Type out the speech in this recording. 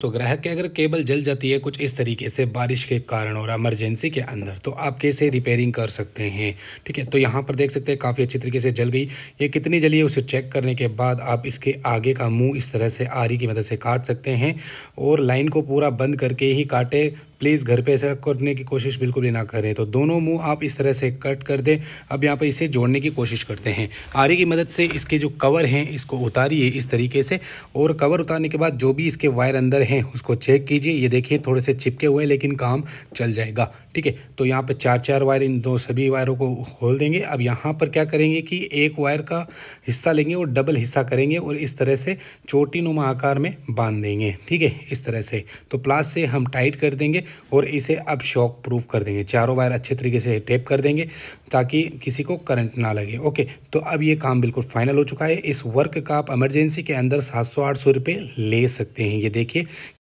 तो ग्राहक के अगर केबल जल जाती है कुछ इस तरीके से बारिश के कारण और एमरजेंसी के अंदर तो आप कैसे रिपेयरिंग कर सकते हैं ठीक है तो यहाँ पर देख सकते हैं काफ़ी अच्छी तरीके से जल गई ये कितनी जली है उसे चेक करने के बाद आप इसके आगे का मुंह इस तरह से आरी की मदद से काट सकते हैं और लाइन को पूरा बंद करके ही काटे प्लीज़ घर पे ऐसा करने की कोशिश बिल्कुल भी ना करें तो दोनों मुंह आप इस तरह से कट कर दें अब यहाँ पे इसे जोड़ने की कोशिश करते हैं आरे की मदद से इसके जो कवर हैं इसको उतारिए इस तरीके से और कवर उतारने के बाद जो भी इसके वायर अंदर हैं उसको चेक कीजिए ये देखिए थोड़े से चिपके हुए हैं लेकिन काम चल जाएगा ठीक है तो यहाँ पर चार चार वायर इन दो सभी वायरों को खोल देंगे अब यहाँ पर क्या करेंगे कि एक वायर का हिस्सा लेंगे और डबल हिस्सा करेंगे और इस तरह से चोटी नुमा आकार में बांध देंगे ठीक है इस तरह से तो प्लास से हम टाइट कर देंगे और इसे अब शॉक प्रूफ कर देंगे चारों वायर अच्छे तरीके से टेप कर देंगे ताकि किसी को करंट ना लगे ओके तो अब ये काम बिल्कुल फाइनल हो चुका है इस वर्क का आप एमरजेंसी के अंदर सात सौ आठ सौ रुपये ले सकते हैं ये देखिए